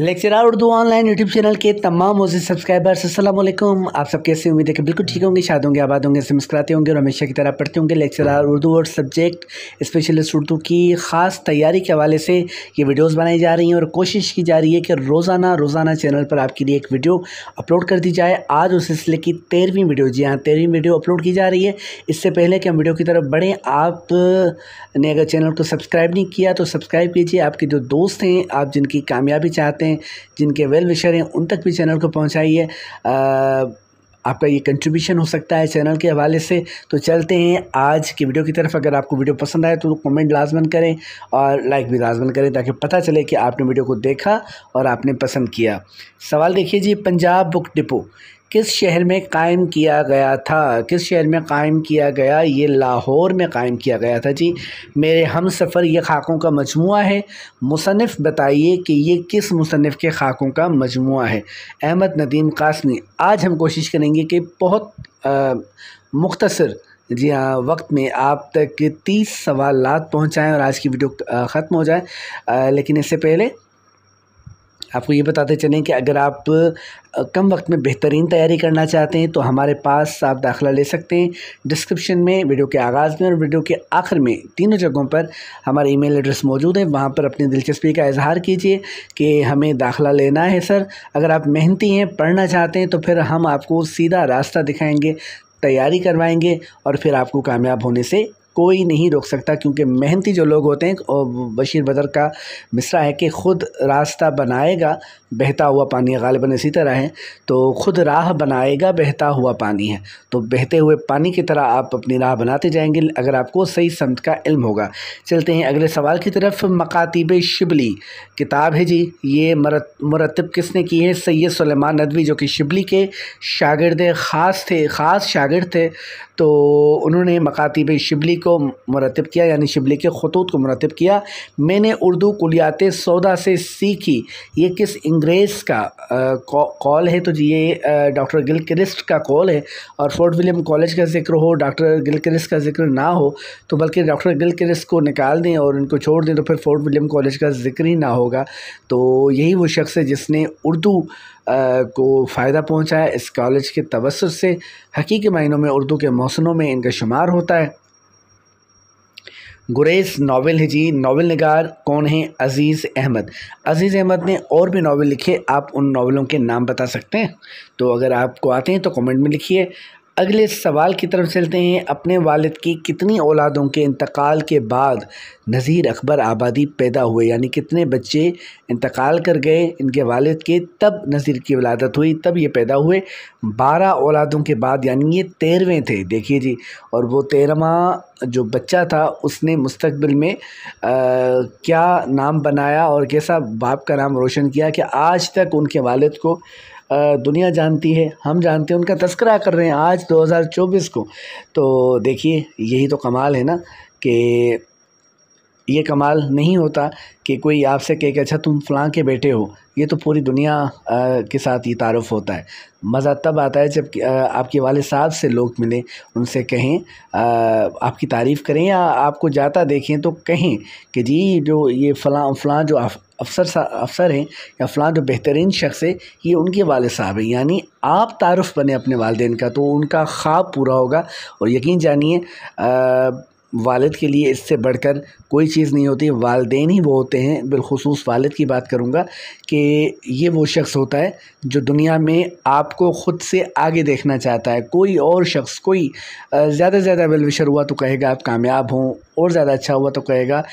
lecturer Urdu online YouTube channel के तमाम मोजी subscribers Aslam आप सब कैसे उम्मीद है कि बिल्कुल ठीक होंगे शायद होंगे आबाद होंगे मुस्कराते होंगे और हमेशा की तरह पढ़ते होंगे लेक्चरार उर्दू और सब्जेक्ट स्पेशलिस्ट उर्दू की ख़ास तैयारी के हवाले से ये वीडियोज़ बनाई जा रही हैं और कोशिश की जा रही है कि रोज़ाना रोज़ाना चैनल पर आपके लिए एक वीडियो अपलोड कर दी जाए आज उस सिलसिले की तेरहवीं वीडियो जी हाँ तेरहवीं वीडियो अपलोड की जा रही है इससे पहले कि हम वीडियो की तरफ बढ़ें आपने अगर चैनल को सब्सक्राइब नहीं किया तो सब्सक्राइब कीजिए आपके जो दोस्त हैं आप जिनकी कामयाबी चाहते हैं हैं जिनके वेल विशर हैं उन तक भी चैनल को पहुँचाइए आपका ये कंट्रीब्यूशन हो सकता है चैनल के हवाले से तो चलते हैं आज की वीडियो की तरफ अगर आपको वीडियो पसंद आए तो कमेंट लाजमन करें और लाइक भी लाजमन करें ताकि पता चले कि आपने वीडियो को देखा और आपने पसंद किया सवाल देखिए जी पंजाब बुक डिपो किस शहर में कायम किया गया था किस शहर में कायम किया गया ये लाहौर में कायम किया गया था जी मेरे हम सफ़र ये खाकों का मजमू है मुसनफ़ बताइए कि ये किस मुसनफ़ के खाकों का मजमू है अहमद नदीम कासमी आज हम कोशिश करेंगे कि बहुत मुख्तसर जी हाँ वक्त में आप तक तीस सवाल पहुँचाएँ और आज की वीडियो ख़त्म हो जाए लेकिन इससे पहले आपको ये बताते चलें कि अगर आप कम वक्त में बेहतरीन तैयारी करना चाहते हैं तो हमारे पास आप दाखिला ले सकते हैं डिस्क्रिप्शन में वीडियो के आगाज़ में और वीडियो के आखिर में तीनों जगहों पर हमारा ईमेल एड्रेस मौजूद है वहाँ पर अपनी दिलचस्पी का इजहार कीजिए कि हमें दाखिला लेना है सर अगर आप मेहनती हैं पढ़ना चाहते हैं तो फिर हम आपको सीधा रास्ता दिखाएँगे तैयारी करवाएंगे और फिर आपको कामयाब होने से कोई नहीं रोक सकता क्योंकि मेहनती जो लोग होते हैं और बशीर बदर का मिसरा है कि ख़ुद रास्ता बनाएगा बहता हुआ पानी है गालिबा इसी तरह है तो ख़ुद राह बनाएगा बहता हुआ पानी है तो बहते हुए पानी की तरह आप अपनी राह बनाते जाएंगे अगर आपको सही संत का इल्म होगा चलते हैं अगले सवाल की तरफ मकातीब शिबली किताब है जी ये मरतब किसने की है सैयद सलेमान नदवी जो कि शिबली के शागिर्द ख़ास थे ख़ास शागिर्द थे तो उन्होंने मकातिब शिबली को मरतब किया यानी शिबली के खतूत को मरतब किया मैंने उर्दू कुलियात सौदा से सीखी ये किस इंग्रेज़ का कॉल है तो ये डॉक्टर गिलक्रिस्ट का कॉल है और फोर्ट विलियम कॉलेज का जिक्र हो डॉक्टर गिलक्रिस्ट का जिक्र ना हो तो बल्कि डॉक्टर गिलक्रिस्ट को निकाल दें और उनको छोड़ दें तो फिर फोर्ट विलियम कॉलेज का जिक्र ही ना होगा तो यही वो शख्स है जिसने उर्दू को फ़ायदा पहुँचा है इस कॉलेज के तवसर से हकीकी मायनों में उर्दू के मौसनों में इनका शुमार होता है गुरेज नावल है जी नावल नगार कौन हैं अज़ीज़ अहमद अज़ीज़ अहमद ने और भी नावल लिखे आप उन नावलों के नाम बता सकते हैं तो अगर आपको आते हैं तो कमेंट में लिखिए अगले सवाल की तरफ चलते हैं अपने वालिद की कितनी औलादों के इंतकाल के बाद नज़ीर अकबर आबादी पैदा हुए यानी कितने बच्चे इंतकाल कर गए इनके वालिद के तब नज़ीर की वलादत हुई तब ये पैदा हुए बारह औलादों के बाद यानी ये तेरहवें थे देखिए जी और वो तेरहवा जो बच्चा था उसने मुस्तबिल में आ, क्या नाम बनाया और कैसा बाप का नाम रोशन किया कि आज तक उनके वालद को दुनिया जानती है हम जानते हैं उनका तस्करा कर रहे हैं आज 2024 को तो देखिए यही तो कमाल है ना कि ये कमाल नहीं होता कि कोई आपसे कहे कि अच्छा तुम फ़लाँ के बेटे हो ये तो पूरी दुनिया आ, के साथ ये तारफ़ होता है मज़ा तब आता है जब आ, आपके वाले साहब से लोग मिलें उनसे कहें आ, आपकी तारीफ़ करें या आपको जाता देखें तो कहें कि जी जो ये फ़लाँ फ़लाँ जो अफसर अफसर हैं या फ़लाँ जो बेहतरीन शख्स है ये उनके वाले साहब हैं यानी आप तारफ़ बने अपने वालदेन का तो उनका ख्वाब पूरा होगा और यकीन जानिए वालद के लिए इससे बढ़कर कोई चीज़ नहीं होती वालदेन ही वो होते हैं बिलखसूस वालद की बात करूँगा कि ये वो शख्स होता है जो दुनिया में आपको ख़ुद से आगे देखना चाहता है कोई और शख्स कोई ज़्यादा से ज़्यादा वेलविशर हुआ तो कहेगा आप कामयाब हों और ज़्यादा अच्छा हुआ तो कहेगा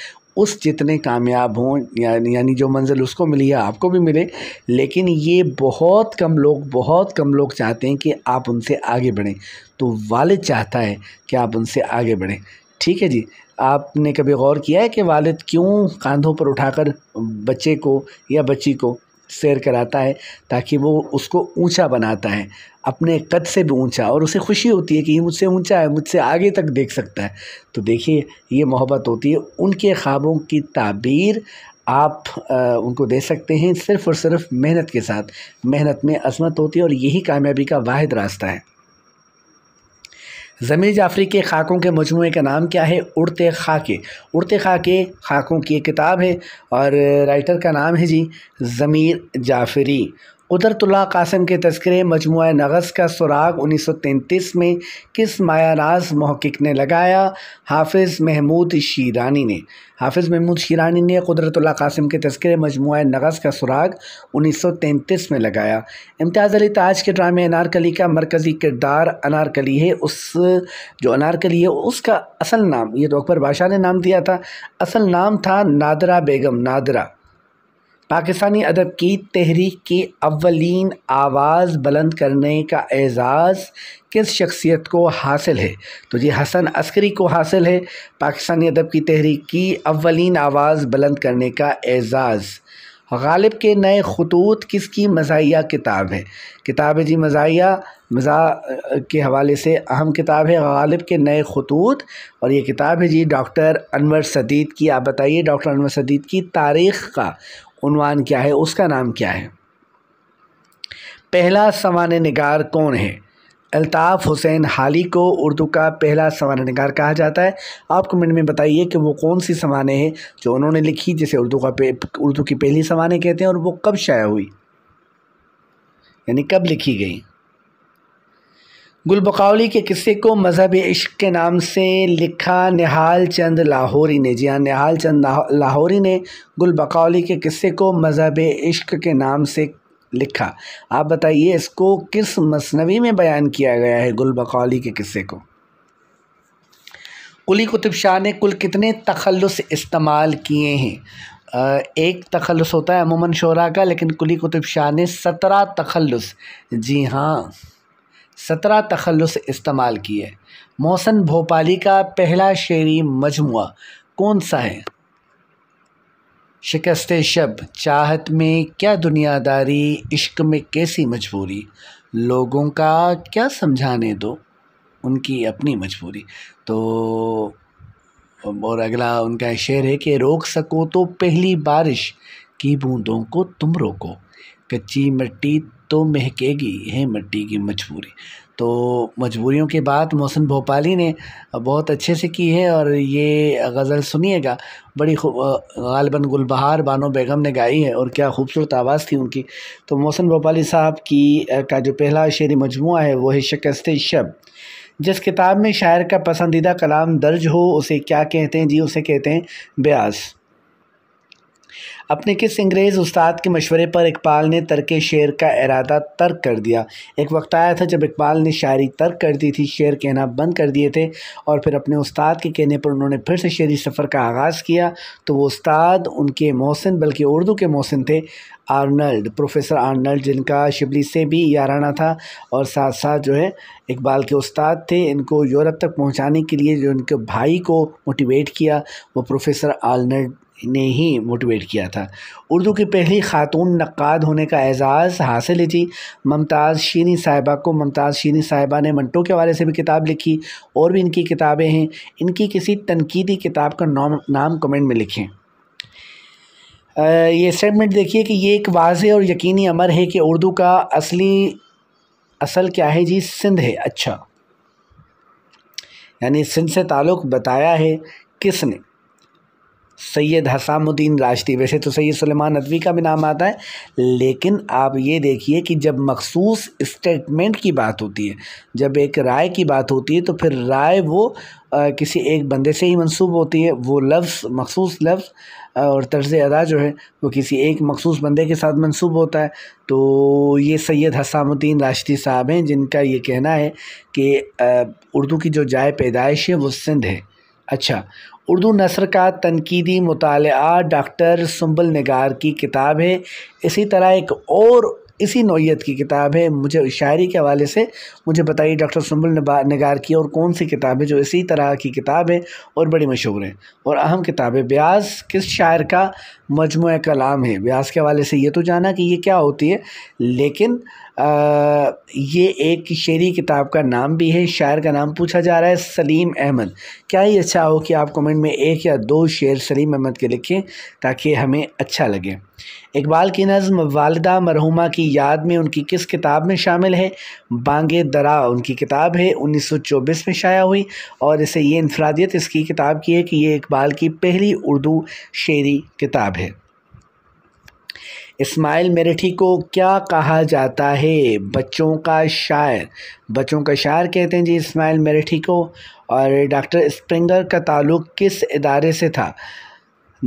उस जितने कामयाब हों यानी यानी जो मंजिल उसको मिली है आपको भी मिले लेकिन ये बहुत कम लोग बहुत कम लोग चाहते हैं कि आप उनसे आगे बढ़ें तो वालद चाहता है कि आप उनसे आगे बढ़ें ठीक है जी आपने कभी गौर किया है कि वालिद क्यों कंधों पर उठाकर बच्चे को या बच्ची को सैर कराता है ताकि वो उसको ऊंचा बनाता है अपने कद से भी ऊंचा और उसे खुशी होती है कि ये मुझसे ऊंचा है मुझसे आगे तक देख सकता है तो देखिए ये मोहब्बत होती है उनके ख्वाबों की ताबीर आप आ, उनको दे सकते हैं सिर्फ़ और सिर्फ मेहनत के साथ मेहनत में अजमत होती है और यही कामयाबी का वाद रास्ता है ज़मीर जाफरी के खाकों के मजमू का नाम क्या है उड़ते खाके उड़ते खाके खाकों की एक किताब है और राइटर का नाम है जी ज़मीर जाफरी उदरतुल्ला कासम के तस्करे मजमु नगस का सुराग 1933 में किस राज महक़ ने लगाया हाफिज़ महमूद शीरानी ने हाफिज़ महमूद शीरानी ने कुदरतुल्ला कासम के तस्करे मजमू नगस का सुराग 1933 में लगाया इम्तियाज़ अली ताज तो के ड्रामे अनारकली का मरकज़ी किरदार अनारकली है उस जो अनारकली है उसका असल नाम ये तो अकबर बादशाह ने नाम दिया था असल नाम था नादरा बेगम नादरा पाकिस्तानी अदब की तहरीक की अवलिन आवाज़ बुलंद करने का एज़ाज़ किस शख्सियत को हासिल है तो ये हसन अस्करी को हासिल है पाकिस्तानी अदब की तहरीक की अवलिन आवाज़ बुलंद करने का एज़ाज़ गालिब के नए खतूत किसकी मजाया किताब है किताब जी मजाया मज़ा के हवाले से अहम किताब है गालिब के नए खतूत और ये किताब है जी डॉक्टर अनवर सदीद की आप बताइए डॉक्टर अनवर सदीद की तारीख़ का उनवान क्या है उसका नाम क्या है पहला समान नगार कौन है अल्ताफ़ हुसैन हाली को उर्दू का पहला समान नगार कहा जाता है आप कमेंट में बताइए कि वो कौन सी समाने हैं जो उन्होंने लिखी जिसे उर्दू का उर्दू की पहली समाने कहते हैं और वो कब शाया हुई यानी कब लिखी गई गुलबकौली के किस्से को मज़हब इश्क के नाम से लिखा निहाल चंद लाहौरी ने जी हाँ निहाल चंद लाहौरी ने गुलबकौली के किस्से को मज़हब इश्क के नाम से लिखा आप बताइए इसको किस मसनवी में बयान किया गया है गुलबकौली के किस्से को कुली कुतुब शाह ने कुल कितने तखलस इस्तेमाल किए हैं एक तखलस होता है अमूमन शोरा का लेकिन कुली कुतुब शाह ने सत्रह तखलस जी हाँ सत्रह तखलस इस्तेमाल किए मौसन भोपाली का पहला शेरी मजमु कौन सा है शिकस्त शब चाहत में क्या दुनियादारी इश्क में कैसी मजबूरी लोगों का क्या समझाने दो उनकी अपनी मजबूरी तो और अगला उनका शेर है कि रोक सको तो पहली बारिश की बूंदों को तुम रोको कच्ची मिट्टी तो महकेगी है मिट्टी की मजबूरी तो मजबूरियों के बाद मोहसिन भोपाली ने बहुत अच्छे से की है और ये गज़ल सुनिएगा बड़ी गालबन गुलबहार बानो बेगम ने गाई है और क्या खूबसूरत आवाज़ थी उनकी तो मोहसिन भोपाली साहब की का जो पहला शेरी मजमू है वो है शिकस्त शब जिस किताब में शायर का पसंदीदा कलाम दर्ज हो उसे क्या कहते हैं जी उसे कहते हैं ब्यास अपने किस अंग्रेज़ उस्ताद के मशवरे पर इकबाल ने तर्क शेर का इरादा तर्क कर दिया एक वक्त आया था जब इकबाल ने शायरी तर्क कर दी थी शेर कहना बंद कर दिए थे और फिर अपने उस्ताद के कहने पर उन्होंने फिर से शेरी सफ़र का आगाज़ किया तो वो उस्ताद उनके मौसन बल्कि उर्दू के मौसन थे आर्नल्ड प्रोफेसर आर्नल्ड जिनका शिबली से भी याराना था और साथ साथ जो है इकबाल के उस्ताद थे इनको यूरोप तक पहुंचाने के लिए जो इनके भाई को मोटिवेट किया वो प्रोफेसर आर्नल्ड ने ही मोटिवेट किया था उर्दू की पहली खातून नक्काद होने का एज़ाज़ हासिल है जी ममताज़ शीनी साहिबा को ममताज़ शीनी साहिबा ने मंटो के हवाले से भी किताब लिखी और भी इनकी किताबें हैं इनकी किसी तनकीदी किताब का नाम नाम कमेंट में लिखें ये स्टेटमेंट देखिए कि ये एक वाज और यकीनी अमर है कि उर्दू का असली असल क्या है जी सिंध है अच्छा यानी सिंध से ताल्लुक़ बताया है किसने सैयद हसामुद्दीन राश्ती वैसे तो सैयद सलेमान नदवी का भी नाम आता है लेकिन आप ये देखिए कि जब मखसूस स्टेटमेंट की बात होती है जब एक राय की बात होती है तो फिर राय वो आ, किसी एक बंदे से ही मंसूब होती है वो लफ्ज़ मखसूस लफ्ज़ और तर्ज अदा जो है वो किसी एक मखसूस बंदे के साथ मंसूब होता है तो ये सैयद हसामुद्दीन राष्ट्रीय साहब हैं जिनका ये कहना है कि उर्दू की जो जाए पैदाइश है वो सिंध है अच्छा उर्दू नसर का तनकीदी मुताल डॉक्टर सुम्बल नगार की किताब है इसी तरह एक और इसी नौीयत की किताब है मुझे शायरी के हवाले से मुझे बताइए डॉक्टर सुम्बल नगार की और कौन सी किताब है जो इसी तरह की किताब है और बड़ी मशहूर है और अहम किताब है ब्याज किस शायर का मजमु कलाम है व्यास के हवाले से ये तो जाना कि ये क्या होती है लेकिन आ, ये एक शेरी किताब का नाम भी है शायर का नाम पूछा जा रहा है सलीम अहमद क्या ही अच्छा हो कि आप कमेंट में एक या दो शेर सलीम अहमद के लिखें ताकि हमें अच्छा लगे इकबाल की नज़म वालदा मरहुमा की याद में उनकी किस किताब में शामिल है बांगे दरा उनकी किताब है 1924 में शाया हुई और इसे ये इनफरादियत इसकी किताब की है कि ये इकबाल की पहली उर्दू शेरी किताब है इस्माइल मेरठी को क्या कहा जाता है बच्चों का शायर बच्चों का शायर कहते हैं जी इस्माइल मेरठी को और डॉक्टर स्प्रिंगर का ताल्लुक किस इदारे से था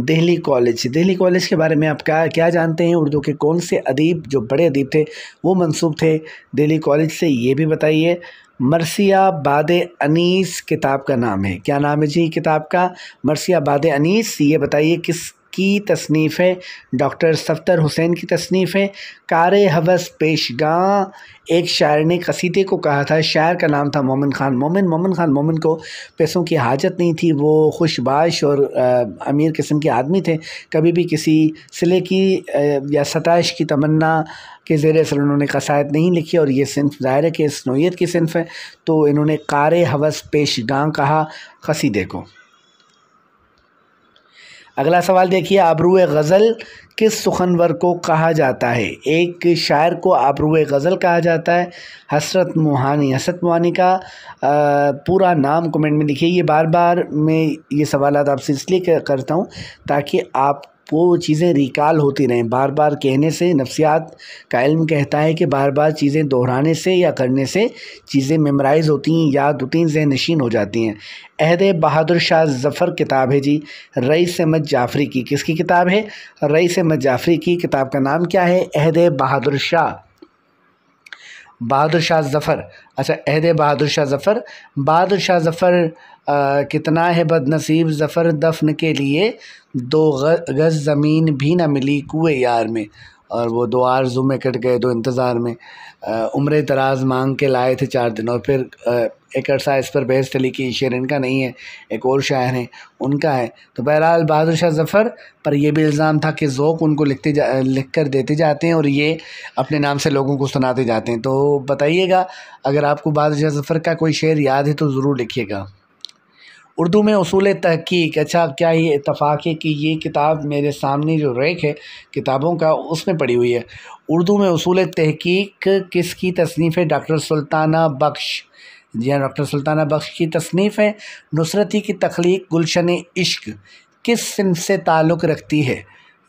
दिल्ली कॉलेज दिल्ली कॉलेज के बारे में आप क्या क्या जानते हैं उर्दू के कौन से अदीब जो बड़े अदीब थे वो मंसूब थे दिल्ली कॉलेज से ये भी बताइए मरसिया बाद अनीस किताब का नाम है क्या नाम है जी किताब का मरसिया बाद अनीस ये बताइए किस की तसनीफ़ है डॉक्टर सफ्तर हुसैन की तसनीफ़ है कार हवस पेशगा एक शायर ने कसीदे को कहा था शायर का नाम था मोमिन ख़ान मोमिन मोमिन ख़ान मोमिन को पैसों की हाजत नहीं थी वो खुशबाश और आ, अमीर किस्म के आदमी थे कभी भी किसी सिले की आ, या सताइश की तमन्ना के ज़ेर असर उन्होंने कसायद नहीं लिखी और ये सिनफ ज़ाहिर है कि इस नोयत की सिनफ है तो इन्होंने कार हवस पेश कहा कसीदे को अगला सवाल देखिए आबरू गज़ल किस सुखनवर को कहा जाता है एक शायर को आबरू गज़ल कहा जाता है हसरत मोहानी हसरत मोहानी का आ, पूरा नाम कमेंट में लिखिए ये बार बार मैं ये सवाल आपसे इसलिए करता हूँ ताकि आप वो चीज़ें रिकॉल होती रहें बार बार कहने से नफसियात का इल्म कहता है कि बार बार चीज़ें दोहराने से या करने से चीज़ें मेमराइज होती हैं याद होती हैं जहन नशीन हो जाती हैं अहद बहादुर शाह ज़फ़र किताब है जी रईस अहमद जाफरी की किसकी किताब है रईस अहमद जाफरी की किताब का नाम क्या है अहद बहादुर शाह बहादुर शाह ज़फ़र अच्छा अहद बहादुर शाह ज़फ़र बहादुर शाह ज़फ़र कितना है बदनसीब ज़फ़र दफन के लिए दो गज़ ज़मीन भी ना मिली कुए यार में और वो दो आरजू में कट गए दो इंतज़ार में उम्र दराज मांग के लाए थे चार दिन और फिर एक अर्सा इस पर बहस चली कि शेर इनका नहीं है एक और शायर हैं उनका है तो बहरहाल बहादुर शाह जफ़र पर यह भी इल्ज़ाम था कि ओक़ उनको लिखते जा लिख कर देते जाते हैं और ये अपने नाम से लोगों को सुनाते जाते हैं तो बताइएगा अगर आपको बहादुर शाह जफ़र का कोई शेर याद है तो ज़रूर लिखिएगा उर्दू में असूल तहकीक अच्छा अब क्या ये इतफ़ाक़ है कि ये किताब मेरे सामने जो रेख है किताबों का उसमें पड़ी हुई है उर्दू में असूल तहकीक किसकी तसनीफ़ है डॉक्टर सुल्ताना बख्श जी हाँ डॉक्टर सुल्ताना बख्श की तसनीफ़ है नुसरती की तख्लीक गुलशन इश्क किस सिंह से ताल्लुक़ रखती है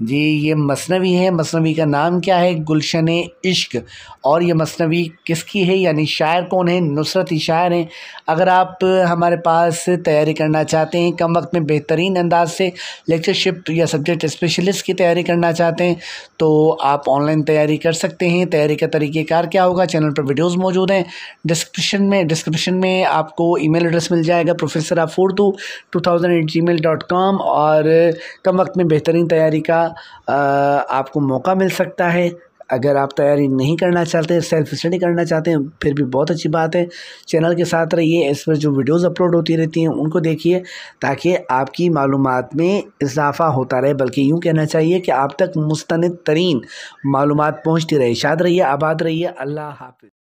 जी ये मसनवी है मसनवी का नाम क्या है गुलशन इश्क और ये मसनवी किसकी है यानी शायर कौन है नुसरत शायर हैं अगर आप हमारे पास तैयारी करना चाहते हैं कम वक्त में बेहतरीन अंदाज से लेक्चरशिप या सब्जेक्ट स्पेशलिस्ट की तैयारी करना चाहते हैं तो आप ऑनलाइन तैयारी कर सकते हैं तैयारी का तरीक़ेकार क्या होगा चैनल पर वीडियोज़ मौजूद हैं डिस्क्रिप्शन में डिस्क्रिप्शन में आपको ई एड्रेस मिल जाएगा प्रोफेसर अफूर्दू two thousand eight Gmail dot com और कम वक्त में बेहतरीन तैयारी का आपको मौका मिल सकता है अगर आप तैयारी नहीं करना चाहते हैं सेल्फ स्टडी करना चाहते हैं फिर भी बहुत अच्छी बात है चैनल के साथ रहिए इस पर जो वीडियोस अपलोड होती रहती हैं उनको देखिए ताकि आपकी मालूम में इजाफा होता रहे बल्कि यूँ कहना चाहिए कि आप तक मुस्तनद तरीन मालूम पहुँचती रहे शाद रहिए आबाद रहिए अल्लाह हाफि